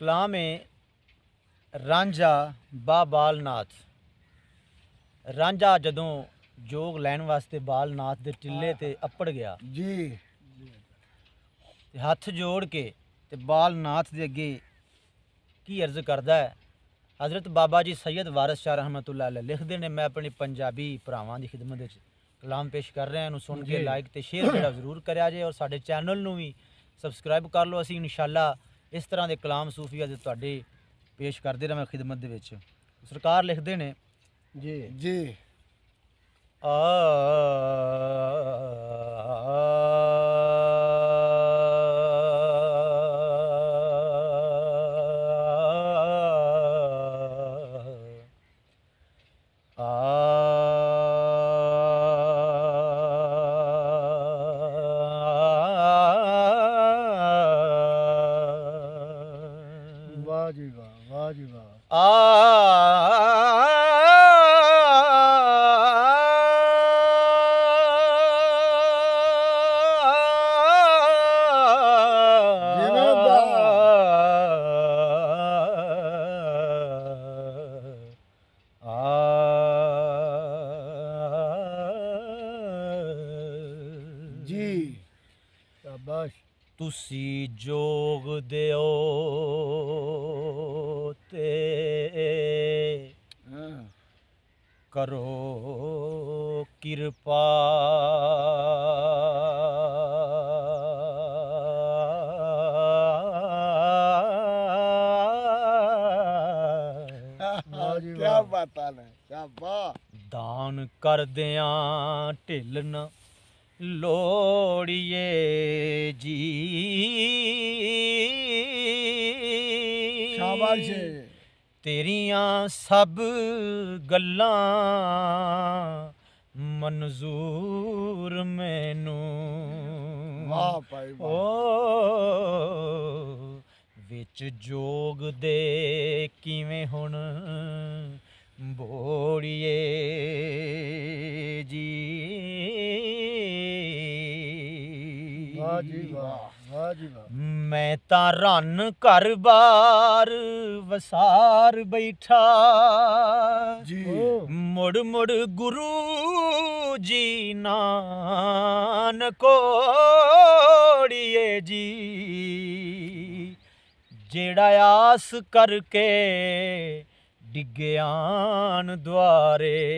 ਕਲਾਮ ਹੈ ਰਾਂਝਾ ਬਾਬਾਲਨਾਥ ਰਾਂਝਾ ਜਦੋਂ ਜੋਗ ਲੈਣ ਵਾਸਤੇ ਬਾਲਨਾਥ ਦੇ ਟਿੱਲੇ ਤੇ ਅੱਪੜ ਗਿਆ ਜੀ ਤੇ ਹੱਥ ਜੋੜ ਕੇ ਤੇ ਬਾਲਨਾਥ ਦੇ ਅੱਗੇ ਕੀ ਅਰਜ਼ ਕਰਦਾ ਹੈ حضرت ਬਾਬਾ ਜੀ ਸੈਦ ਵਾਰਿਸ ਸ਼ਾਹ ਰਹਿਮਤੁਲਲਾਹ ਅਲੈ ਲਿਖਦੇ ਨੇ ਮੈਂ ਆਪਣੀ ਪੰਜਾਬੀ ਭਰਾਵਾਂ ਦੀ ਖਿਦਮਤ ਵਿੱਚ ਕਲਾਮ ਪੇਸ਼ ਕਰ ਰਿਹਾ ਇਹਨੂੰ ਸੁਣ ਕੇ ਲਾਈਕ ਤੇ ਸ਼ੇਅਰ ਜਿਹੜਾ ਜ਼ਰੂਰ ਕਰਿਆ ਜੇ ਔਰ ਸਾਡੇ ਚੈਨਲ ਨੂੰ ਵੀ ਸਬਸਕ੍ਰਾਈਬ ਕਰ ਲਓ ਅਸੀਂ ਇਨਸ਼ਾਅੱਲਾ ਇਸ ਤਰ੍ਹਾਂ ਦੇ ਕਲਾਮ ਸੂਫੀਆ ਦੇ ਤੁਹਾਡੇ ਪੇਸ਼ ਕਰਦੇ ਰਹੇ ਖਿਦਮਤ ਦੇ ਵਿੱਚ ਸਰਕਾਰ ਲਿਖਦੇ ਨੇ ਜੀ ਜੀ ਆ ਤੁਸੀਂ ਜੋਗ ਦਿਓ ਤੇ ਕਰੋ ਕਿਰਪਾ ਕੀ ਆ ਨੇ ਬਾ ਦਾਨ ਕਰਦਿਆਂ ਢਿਲ ਨਾ ਲੋੜੀਏ ਜੀ ਸ਼ਾਬਾਸ਼ ਤੇਰੀਆਂ ਸਭ ਗੱਲਾਂ ਮਨਜ਼ੂਰ ਮੈਨੂੰ ਵਾਹ ਭਾਈ ਵਾਹ ਵਿੱਚ ਜੋਗ ਦੇ ਕਿਵੇਂ ਹੁਣ ਬੋੜੀਏ ਜੀ ਵਾਜੀ ਜੀ ਵਾਹ ਵਾਹ ਵਾਹ ਮੈਂ ਤਾਂ ਰਨ ਘਰ-ਬਾਰ ਵਸਾਰ ਬੈਠਾ ਜੀ ਮੁੜ ਮੁੜ ਗੁਰੂ ਜੀ ਨਾਨ ਕੋੜੀਏ ਜੀ ਜਿਹੜਾ ਆਸ ਕਰਕੇ ਡਿੱਗਿਆਨ ਦੁਆਰੇ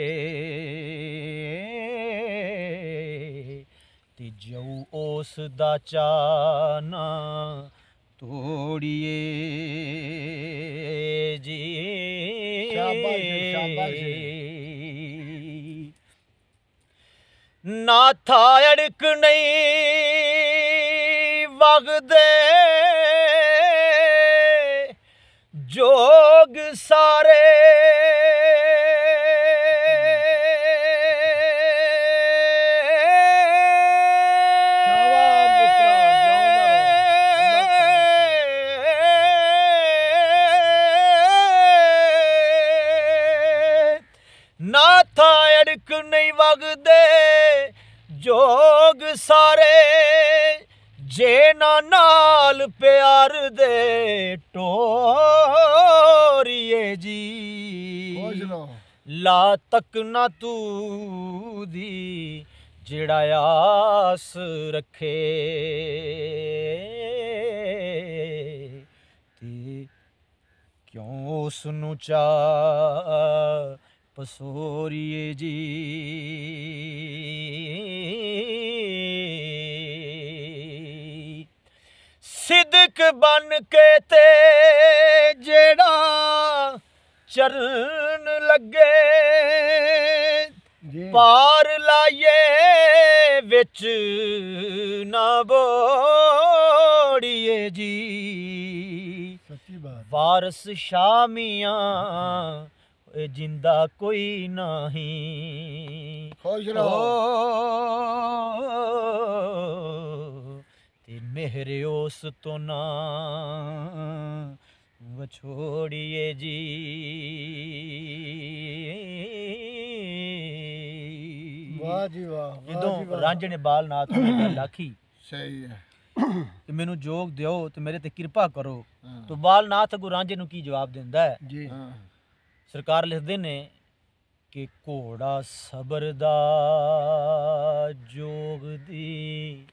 ਤੇ ਜਉ ਉਸ ਦਾ ਚਾਨਾ ਤੋੜੀਏ ਜੀ ਸ਼ਾਬਾਸ਼ ਸ਼ਾਬਾਸ਼ ਨਾ ਅੜਕ ਨਹੀਂ ਵਗਦੇ ਜੋਗ ਸਾਰੇ ਜੇ ਨਾ ਨਾਲ ਪਿਆਰ ਦੇ ਟੋਰੀਏ ਜੀ ਲਾ ਤੱਕ ਨਾ ਤੂੰ ਦੀ ਜਿਹੜਾ ਆਸ ਰੱਖੇ ਤੇ ਕਿਉਂ ਉਸ ਨੂੰ ਚਾ ਪਸੋਰੀਏ ਜੀ ਸਿੱਧਕ ਬਨ ਕੇ ਤੇ ਜਿਹੜਾ ਚਰਨ ਲੱਗੇ ਪਾਰ ਲਾਈਏ ਵਿੱਚ ਨਾ ਬੋੜੀਏ ਜੀ ਸੱਚੀ ਬਾਤ ਵਾਰਸ ਸ਼ਾਮੀਆਂ ਏ ਜਿੰਦਾ ਕੋਈ ਨਹੀਂ ਖੁਸ਼ ਰਹੋ ਤੇ ਮਿਹਰ ਉਸ ਤੋਂ ਨਾ ਵਛੋੜੀਏ ਜੀ ਵਾਹ ਜੀ ਵਾਹ ਜਦੋਂ ਰਾਂਝਣੇ ਬਾਲ ਨਾਥ ਨੇ ਲਾਖੀ ਸਹੀ ਹੈ ਤੇ ਮੈਨੂੰ ਜੋਗ ਦਿਓ ਤੇ ਮੇਰੇ ਤੇ ਕਿਰਪਾ ਕਰੋ ਤੋ ਬਾਲ ਨਾਥ ਨੂੰ ਕੀ ਜਵਾਬ ਦਿੰਦਾ ਹੈ ਜੀ ਸਰਕਾਰ ਲਿਖਦੇ ਨੇ ਕਿ ਘੋੜਾ ਸਬਰ ਦਾ ਜੋਗ ਦੀ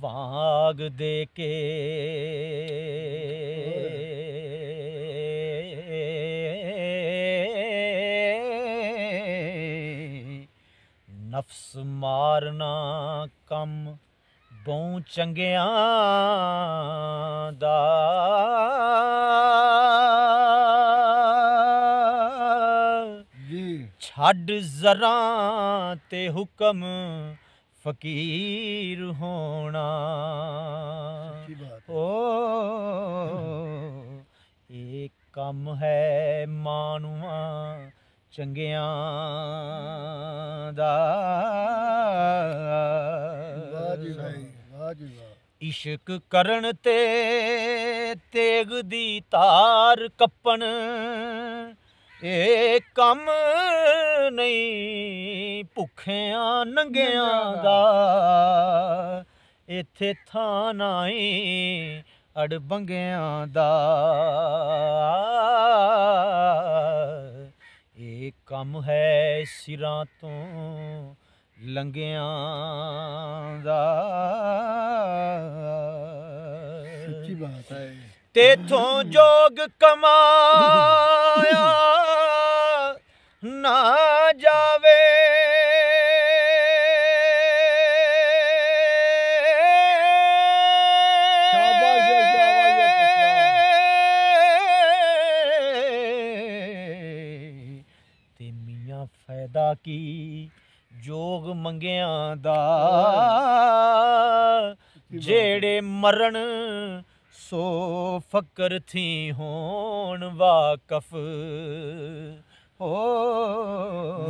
ਵਾਗ ਦੇ ਕੇ ਨਫਸ ਮਾਰਨਾ ਕੰਮ ਬਹੁ ਚੰਗਿਆਂ ਦਾ ਹੱਡ ਜ਼ਰਾ ਤੇ ਹੁਕਮ ਫਕੀਰ ਹੋਣਾ ਓ ਇਹ ਕੰਮ ਹੈ ਮਾਨਵਾ ਚੰਗਿਆਂ ਦਾ ਵਾਜੀ ਜੀ ਵਾਹ ਜੀ ਵਾਹ ਇਸ਼ਕ ਕਰਨ ਤੇ ਤੇਗ ਦੀ ਤਾਰ ਕੱਪਣ ਇਹ ਕੰਮ ਨਹੀਂ ਭੁੱਖਿਆਂ ਨੰਗਿਆਂ ਦਾ ਇੱਥੇ ਥਾਂ ਨਹੀਂ ਅੜਬੰਗਿਆਂ ਦਾ ਇਹ ਕੰਮ ਹੈ ਸਿਰਾਂ ਤੋਂ ਲੰਗਿਆਂ ਦਾ ਸੱਚੀ ਬਾਤ ਹੈ ਤੇਥੋਂ ਜੋਗ ਕਮਾਇਆ ਨਾ ਜਾਵੇ ਤੇ ਮੀਆਂ ਫਾਇਦਾ ਕੀ ਜੋਗ ਮੰਗਿਆਂ ਦਾ ਜਿਹੜੇ ਮਰਨ ਸੋ ਫਕਰ ਥੀ ਹੋਣ ਵਾਕਫ ਓ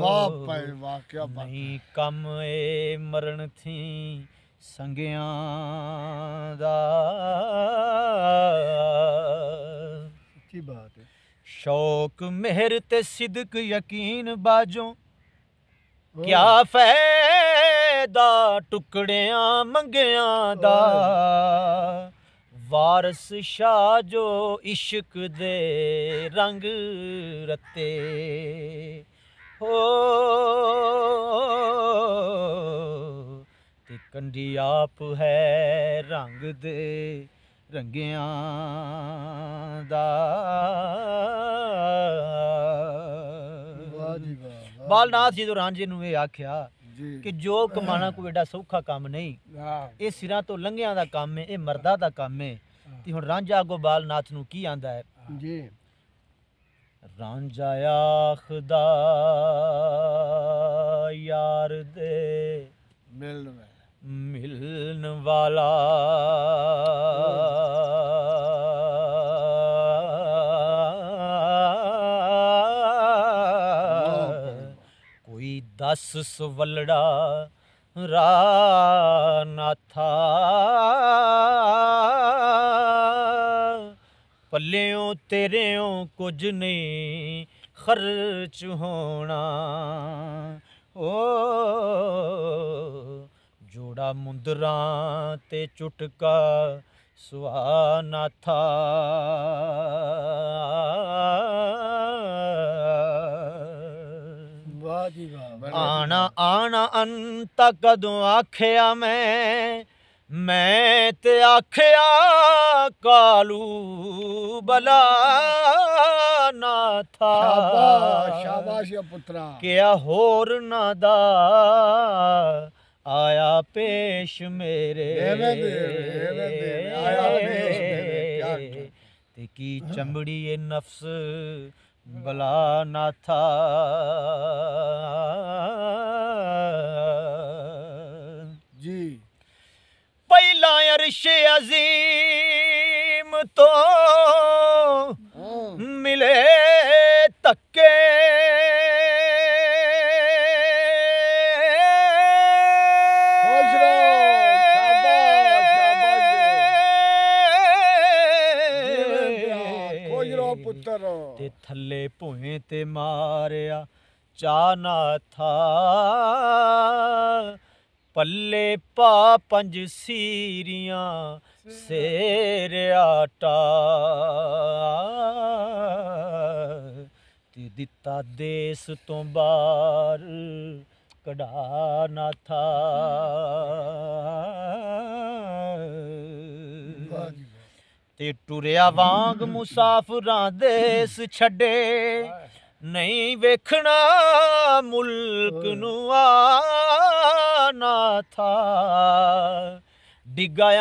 ਵਾਹ ਭਾਈ ਵਾਹ ਕੀ ਬਾਤ ਨਹੀਂ ਕੰਮ ਏ ਮਰਨ ਥੀ ਸੰਗਿਆਂ ਦਾ ਕੀ ਬਾਤ ਹੈ ਸ਼ੌਕ ਮਿਹਰ ਤੇ ਸਿਦਕ ਯਕੀਨ ਬਾਜੋਂ ਕੀ ਫਾਇਦਾ ਟੁਕੜਿਆਂ ਮੰਗਿਆਂ ਦਾ ਵਾਰਸ ਸ਼ਾ ਜੋ ਇਸ਼ਕ ਦੇ ਰੰਗ ਰਤੇ ਹੋ ਤੇ ਕੰਢੀ ਆਪ ਹੈ ਰੰਗ ਦੇ ਰੰਗਿਆਂ ਦਾ ਵਾਹ ਜੀ ਵਾਹ ਬਾਲਨਾਥ ਜੀ ਦੌਰਾਨ ਜੀ ਨੂੰ ਇਹ ਆਖਿਆ ਕਿ ਜੋ ਕਮਾਣਾ ਕੋਈ ਏਡਾ ਸੌਖਾ ਕੰਮ ਨਹੀਂ ਇਹ ਸਿਰਾਂ ਤੋਂ ਲੰਘਿਆਂ ਦਾ ਕੰਮ ਹੈ ਇਹ ਮਰਦਾ ਦਾ ਕੰਮ ਹੈ ਤੇ ਹੁਣ ਰਾਂਝਾ ਗੋਬਾਲ ਨਾਥ ਨੂੰ ਕੀ ਆਂਦਾ ਹੈ ਜੀ ਰਾਂਝਾ ਆਖਦਾ ਯਾਰ ਦੇ ਮਿਲਣ ਮਿਲਣ ਵਾਲਾ ਅਸ ਸੁਵਲੜਾ ਰਾਨਾਥਾ ਨਾਥਾ ਪੱਲਿਓਂ ਕੁਝ ਨਹੀਂ ਖਰਚ ਹੋਣਾ ਓ ਜੋੜਾ ਮੁੰਦਰਾ ਤੇ ਚੁਟਕਾ ਸੁਆਨਾਥਾ ਆਣਾ ਆਣਾ ਅੰਤ ਕਦੋਂ ਆਖਿਆ ਮੈਂ ਮੈਂ ਤੇ ਆਖਿਆ ਕਾਲੂ ਬਲਾ ਨਾ ਥਾ ਸ਼ਾਬਾਸ਼ ਸ਼ਾਬਾਸ਼ ਪੁੱਤਰਾ ਕਿਆ ਹੋਰ ਨਾ ਦਾ ਆਇਆ ਪੇਸ਼ ਮੇਰੇ ਆਇਆ ਪੇਸ਼ ਮੇਰੇ ਤੇ ਕੀ ਚੰਬੜੀ ਇਹ ਨਫਸ ਬਲਾ ਨਾਥਾ ਜੀ ਪਹਿਲਾ ਅਰਸ਼ ਅਜ਼ੀਮ ਤੋਂ ਪੁੱਤਰ ਤੇ ਥੱਲੇ ਭੋਏ ਤੇ ਮਾਰਿਆ ਚਾ ਨਾ ਥਾ ਪੱਲੇ ਪਾ ਪੰਜ ਸੀਰੀਆਂ ਸੇਰ ਆਟਾ ਤੇ ਦਿੱਤਾ ਦੇਸ ਤੋਂ ਬਾਹਰ ਕਢਾ ਨਾ ਥਾ ਤੇ ਟੁਰਿਆ ਵਾਂਗ ਮੁਸਾਫਰਾਂ ਦੇਸ ਛੱਡੇ ਨਹੀਂ ਵੇਖਣਾ ਮੁਲਕ ਨੂੰ ਆਨਾ ਥਾ ਡਿਗਾਂ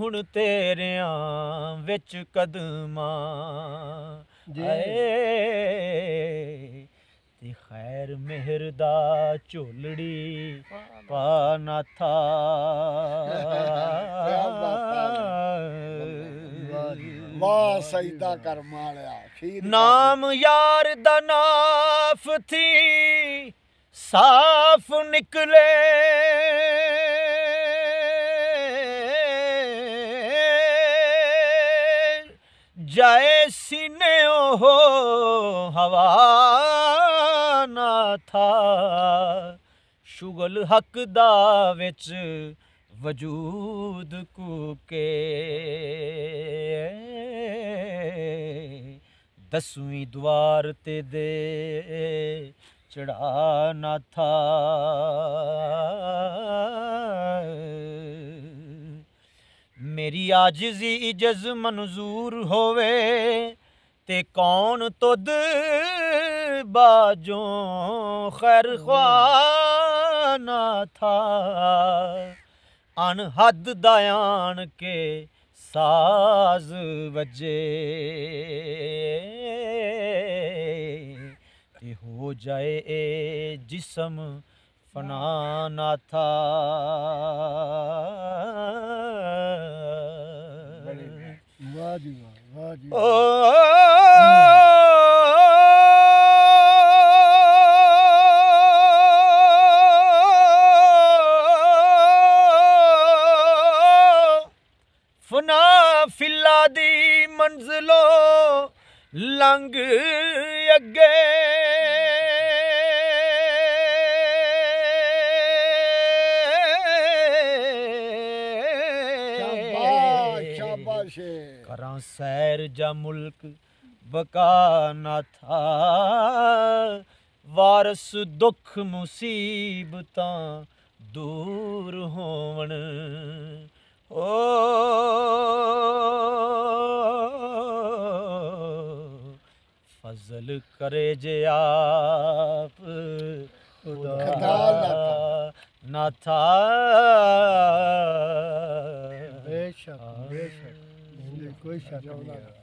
ਹੁਣ ਤੇਰਿਆਂ ਵਿੱਚ ਕਦਮਾਂ ਜੇ ਤੇ ਖੈਰ ਮਿਹਰ ਦਾ ਝੋਲੜੀ ਪਾ ਨਾ ਥਾ ਮਾ ਸਜਦਾ ਕਰਮਾ ਵਾਲਿਆ ਖੀਰ ਨਾਮ ਯਾਰ ਦਾ ਨਾਫ ਥੀ ਸਾਫ ਨਿਕਲੇ ਜਾਏ ਸੀਨੇ ਉਹ ਹਵਾ ਨਾ ਥਾ ਸ਼ੁਗਲ ਹਕ ਦਾ ਵਿੱਚ ਵਜੂਦ ਕੂਕੇ ਦਸਵੀਂ ਦਵਾਰ ਤੇ ਦੇ ਚੜਾ ਨਾਥਾ ਮੇਰੀ ਆਜਜ਼ੀ ਇਜਜ਼ ਮਨਜ਼ੂਰ ਹੋਵੇ ਤੇ ਕੌਣ ਤੁਦ ਬਾਜੋਂ ਖੈਰ ਖਵਾ ਥਾ ਅਨਹਦ ਦਇਆਨ ਕੇ ਸਾਜ਼ ਵਜੇ ਤੇ ਹੋ ਜਾਏ ਏ ਜਿਸਮ ਫਨਾ ਨਾਥਾ ਵਾਹ ਜੀ ਵਾਹ ਵਾਹ ਜੀ ਕਾਫਿਲਾ ਦੀ ਮੰਜ਼ਲੋ ਲੰਘ ਅੱਗੇ ਕਰਾਂ ਸੈਰ ਜਾਂ ਮੁਲਕ ਬਕਾ ਨਾ ਥਾ ਵਾਰਸ ਦੁੱਖ ਮੁਸੀਬਤਾਂ ਦੂਰ ਹੋਵਣ ओ फजल करे जे आप खुदा ना था बेशक बेशक कोई शक नहीं